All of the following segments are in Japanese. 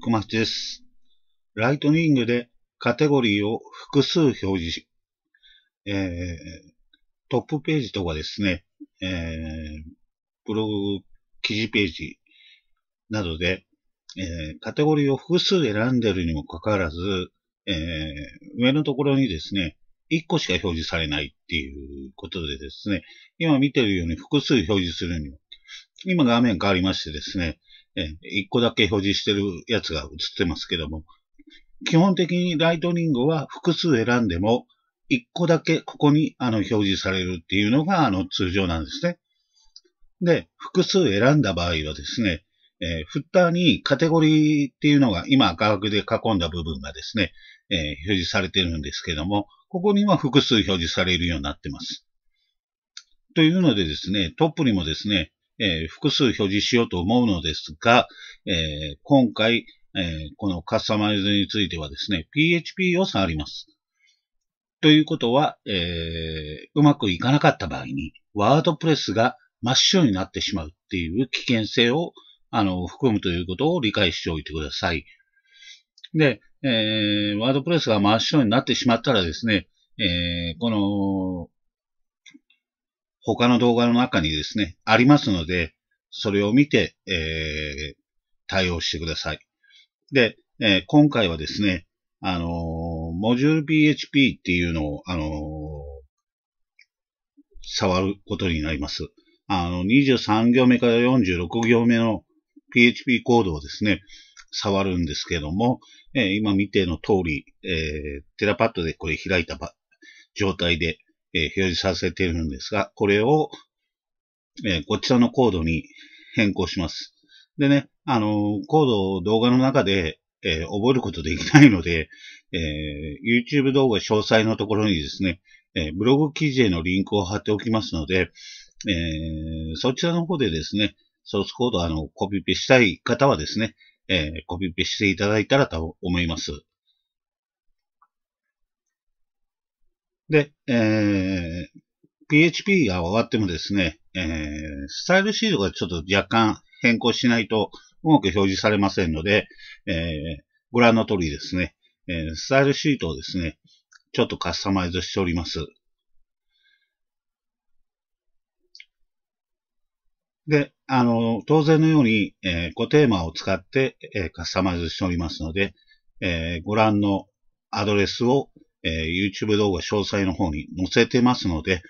小松です。ライトニングでカテゴリーを複数表示し、えー、トップページとかですね、えー、ブログ記事ページなどで、えー、カテゴリーを複数選んでるにもかかわらず、えー、上のところにですね、1個しか表示されないっていうことでですね、今見てるように複数表示するにも、今画面変わりましてですね、え、一個だけ表示してるやつが映ってますけども、基本的にライトニングは複数選んでも、一個だけここにあの表示されるっていうのがあの通常なんですね。で、複数選んだ場合はですね、えー、フッターにカテゴリーっていうのが今画角で囲んだ部分がですね、えー、表示されてるんですけども、ここには複数表示されるようになってます。というのでですね、トップにもですね、えー、複数表示しようと思うのですが、えー、今回、えー、このカスタマイズについてはですね、PHP を触ります。ということは、えー、うまくいかなかった場合に、ワードプレスが真っ白になってしまうっていう危険性を、あの、含むということを理解しておいてください。で、えー、ワードプレスが真っ白になってしまったらですね、えー、この、他の動画の中にですね、ありますので、それを見て、えー、対応してください。で、えー、今回はですね、あのー、モジュール PHP っていうのを、あのー、触ることになります。あの、23行目から46行目の PHP コードをですね、触るんですけども、えー、今見ての通り、えー、テラパッドでこれ開いた状態で、えー、表示させているんですが、これを、えー、こちらのコードに変更します。でね、あのコードを動画の中で、え覚えることできないので、え YouTube 動画詳細のところにですね、えブログ記事へのリンクを貼っておきますので、えそちらの方でですね、ソースコードあの、コピペしたい方はですね、えコピペしていただいたらと思います。で、えー、PHP が終わってもですね、えー、スタイルシールがちょっと若干変更しないとうまく表示されませんので、えー、ご覧の通りですね、えー、スタイルシートをですね、ちょっとカスタマイズしております。で、あの、当然のように、えー、コテーマを使って、えー、カスタマイズしておりますので、えー、ご覧のアドレスをえー、YouTube 動画詳細の方に載せてますので、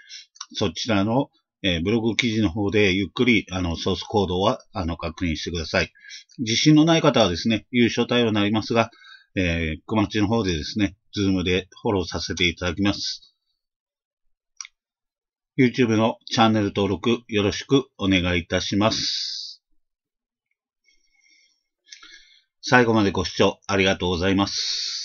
そちらの、えー、ブログ記事の方でゆっくり、あの、ソースコードは、あの、確認してください。自信のない方はですね、優勝対応になりますが、えー、熊町の方でですね、ズームでフォローさせていただきます。YouTube のチャンネル登録よろしくお願いいたします。最後までご視聴ありがとうございます。